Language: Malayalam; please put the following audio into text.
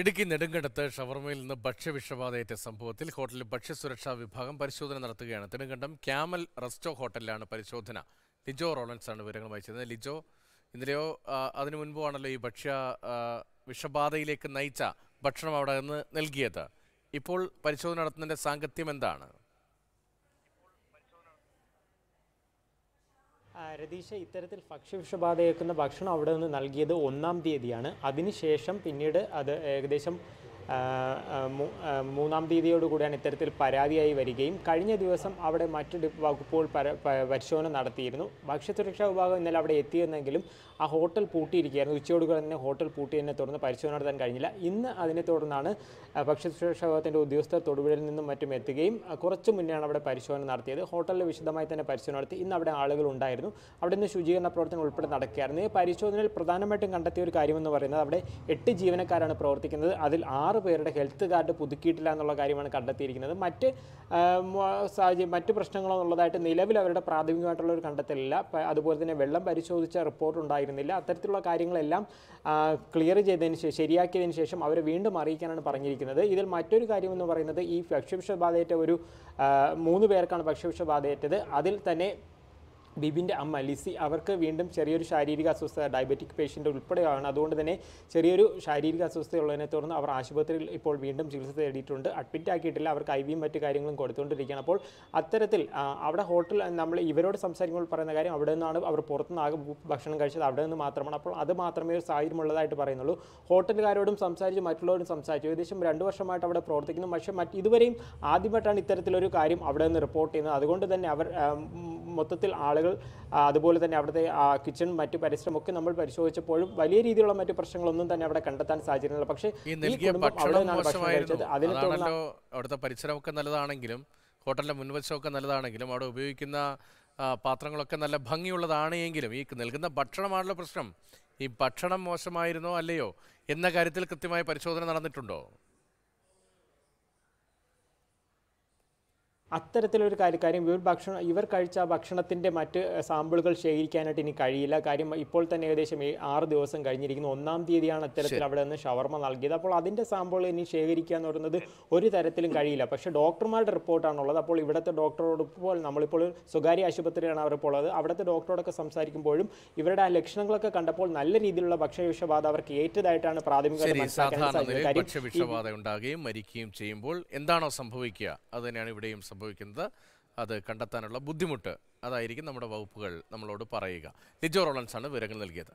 ഇടുക്കി നെടുങ്കണ്ടത്ത് ഷവർമയിൽ നിന്ന് ഭക്ഷ്യവിഷബാധയേറ്റ സംഭവത്തിൽ ഹോട്ടലിൽ ഭക്ഷ്യസുരക്ഷാ വിഭാഗം പരിശോധന നടത്തുകയാണ് നെടുങ്കണ്ടം ക്യാമൽ റെസ്റ്റോ ഹോട്ടലിലാണ് പരിശോധന ലിജോ റോളൻസ് ആണ് വിവരങ്ങൾ വായിച്ചത് ലിജോ ഇന്നലെയോ അതിനു മുൻപോ ആണല്ലോ ഈ ഭക്ഷ്യ വിഷബാധയിലേക്ക് നയിച്ച ഭക്ഷണം അവിടെ നിന്ന് നൽകിയത് ഇപ്പോൾ പരിശോധന നടത്തുന്നതിന്റെ സാങ്കത്യം എന്താണ് രതീഷ് ഇത്തരത്തിൽ ഭക്ഷ്യവിഷബാധയേക്കുന്ന ഭക്ഷണം അവിടെ നിന്ന് നൽകിയത് ഒന്നാം തീയതിയാണ് അതിനുശേഷം പിന്നീട് അത് ഏകദേശം മൂന്നാം തീയതിയോടുകൂടിയാണ് ഇത്തരത്തിൽ പരാതിയായി വരികയും കഴിഞ്ഞ ദിവസം അവിടെ മറ്റു വകുപ്പുകൾ പരിശോധന നടത്തിയിരുന്നു ഭക്ഷ്യസുരക്ഷാ വിഭാഗം ഇന്നലെ അവിടെ എത്തിയെന്നെങ്കിലും ആ ഹോട്ടൽ പൂട്ടിയിരിക്കുകയായിരുന്നു ഉച്ചയോടുകൾ തന്നെ ഹോട്ടൽ പൂട്ടിയതിനെ തുടർന്ന് പരിശോധന നടത്താൻ കഴിഞ്ഞില്ല ഇന്ന് അതിനെ തുടർന്നാണ് ഭക്ഷ്യസുരക്ഷാ വിഭാഗത്തിൻ്റെ ഉദ്യോഗസ്ഥർ തൊടുപുഴയിൽ നിന്നും മറ്റും എത്തുകയും കുറച്ച് മുന്നെയാണ് അവിടെ പരിശോധന നടത്തിയത് ഹോട്ടലിൽ വിശദമായി തന്നെ പരിശോധന നടത്തി ഇന്ന് അവിടെ ആളുകൾ ഉണ്ടായിരുന്നു അവിടെ നിന്ന് ശുചീകരണ പ്രവർത്തനം ഉൾപ്പെടെ നടക്കുകയായിരുന്നു ഈ പരിശോധനയിൽ പ്രധാനമായിട്ടും കണ്ടെത്തിയ ഒരു കാര്യമെന്ന് പറയുന്നത് അവിടെ എട്ട് ജീവനക്കാരാണ് പ്രവർത്തിക്കുന്നത് അതിൽ ആറ് പേരുടെ ഹെൽത്ത് കാർഡ് പുതുക്കിയിട്ടില്ല എന്നുള്ള കാര്യമാണ് കണ്ടെത്തിയിരിക്കുന്നത് മറ്റ് സാഹചര്യം മറ്റ് പ്രശ്നങ്ങളോ എന്നുള്ളതായിട്ട് നിലവിൽ അവരുടെ പ്രാഥമികമായിട്ടുള്ള ഒരു കണ്ടെത്തലില്ല അതുപോലെ തന്നെ വെള്ളം പരിശോധിച്ച റിപ്പോർട്ട് ഉണ്ടായിരുന്നില്ല അത്തരത്തിലുള്ള കാര്യങ്ങളെല്ലാം ക്ലിയർ ചെയ്തതിന് ശേഷം ശരിയാക്കിയതിന് ശേഷം അവരെ വീണ്ടും അറിയിക്കാനാണ് പറഞ്ഞിരിക്കുന്നത് ഇതിൽ മറ്റൊരു കാര്യമെന്ന് പറയുന്നത് ഈ ബാധയേറ്റ ഒരു മൂന്ന് പേർക്കാണ് ബാധയേറ്റത് അതിൽ തന്നെ ബിബിൻ്റെ അമ്മ ലിസി അവർക്ക് വീണ്ടും ചെറിയൊരു ശാരീരിക അസ്വസ്ഥത ഡയബറ്റിക് പേഷ്യൻ്റ് ഉൾപ്പെടെയാണ് അതുകൊണ്ട് തന്നെ ചെറിയൊരു ശാരീരിക അസ്വസ്ഥതയുള്ളതിനെ തുടർന്ന് അവർ ആശുപത്രിയിൽ ഇപ്പോൾ വീണ്ടും ചികിത്സ തേടിയിട്ടുണ്ട് അഡ്മിറ്റ് ആക്കിയിട്ടില്ല അവർക്ക് ഐ വിയും മറ്റു കാര്യങ്ങളും കൊടുത്തുകൊണ്ടിരിക്കുകയാണ് അപ്പോൾ അത്തരത്തിൽ അവിടെ ഹോട്ടൽ നമ്മൾ ഇവരോട് സംസാരിക്കുമ്പോൾ പറയുന്ന കാര്യം അവിടെ നിന്നാണ് അവർ പുറത്തുനിന്ന് ഭക്ഷണം കഴിച്ചത് അവിടെ നിന്ന് മാത്രമാണ് അപ്പോൾ അത് മാത്രമേ ഒരു സാഹചര്യമുള്ളതായിട്ട് പറയുന്നുള്ളൂ ഹോട്ടലുകാരോടും സംസാരിച്ച് മറ്റുള്ളവരും സംസാരിച്ചു ഏകദേശം രണ്ട് വർഷമായിട്ട് അവിടെ പ്രവർത്തിക്കുന്നു പക്ഷേ മറ്റ് ഇതുവരെയും ആദ്യമായിട്ടാണ് ഇത്തരത്തിലൊരു കാര്യം അവിടെ നിന്ന് റിപ്പോർട്ട് ചെയ്യുന്നത് അതുകൊണ്ട് തന്നെ അവർ മൊത്തത്തിൽ ആളുകൾ അതുപോലെ തന്നെ അവിടുത്തെ കിച്ചൺ മറ്റ് പരിശ്രമമൊക്കെ നമ്മൾ പരിശോധിച്ചപ്പോഴും വലിയ രീതിയിലുള്ള മറ്റു പ്രശ്നങ്ങളൊന്നും തന്നെ അവിടെ കണ്ടെത്താൻ സാധ്യതയില്ല പക്ഷേ അവിടുത്തെ പരിസരമൊക്കെ നല്ലതാണെങ്കിലും ഹോട്ടലിന്റെ മുൻവശമൊക്കെ നല്ലതാണെങ്കിലും അവിടെ ഉപയോഗിക്കുന്ന പാത്രങ്ങളൊക്കെ നല്ല ഭംഗിയുള്ളതാണ് എങ്കിലും ഈ നൽകുന്ന ഭക്ഷണമാണല്ലോ പ്രശ്നം ഈ ഭക്ഷണം മോശമായിരുന്നോ അല്ലയോ എന്ന കാര്യത്തിൽ കൃത്യമായ പരിശോധന നടന്നിട്ടുണ്ടോ അത്തരത്തിലൊരു കാര്യം കാര്യം ഇവർ ഭക്ഷണം ഇവർ കഴിച്ച ഭക്ഷണത്തിൻ്റെ മറ്റ് സാമ്പിളുകൾ ശേഖരിക്കാനായിട്ട് ഇനി കഴിയില്ല കാര്യം ഇപ്പോൾ തന്നെ ഏകദേശം ആറ് ദിവസം കഴിഞ്ഞിരിക്കുന്നു ഒന്നാം തീയതിയാണ് അത്തരത്തിൽ അവിടെ നിന്ന് ഷവർമ നൽകിയത് അപ്പോൾ അതിൻ്റെ സാമ്പിൾ ഇനി ശേഖരിക്കുക എന്ന് പറയുന്നത് ഒരു തരത്തിലും കഴിയില്ല പക്ഷേ ഡോക്ടർമാരുടെ റിപ്പോർട്ടാണുള്ളത് അപ്പോൾ ഇവിടുത്തെ ഡോക്ടറോട് ഇപ്പോൾ നമ്മളിപ്പോൾ സ്വകാര്യ ആശുപത്രിയാണ് അവരിപ്പോൾ ഉള്ളത് അവിടുത്തെ ഡോക്ടറോടൊക്കെ സംസാരിക്കുമ്പോഴും ഇവരുടെ ആ ലക്ഷണങ്ങളൊക്കെ കണ്ടപ്പോൾ നല്ല രീതിയിലുള്ള ഭക്ഷ്യവിഷബാധ അവർക്ക് ഏറ്റതായിട്ടാണ് ഉണ്ടാകുകയും മരിക്കുകയും ചെയ്യുമ്പോൾ എന്താണോ സംഭവിക്കുക അത് തന്നെയാണ് ഇവിടെയും സംഭവിക്കുന്നത് അത് കണ്ടെത്താനുള്ള ബുദ്ധിമുട്ട് അതായിരിക്കും നമ്മുടെ വകുപ്പുകൾ നമ്മളോട് പറയുക ലിജോ റോളൻസാണ് വിവരങ്ങൾ നൽകിയത്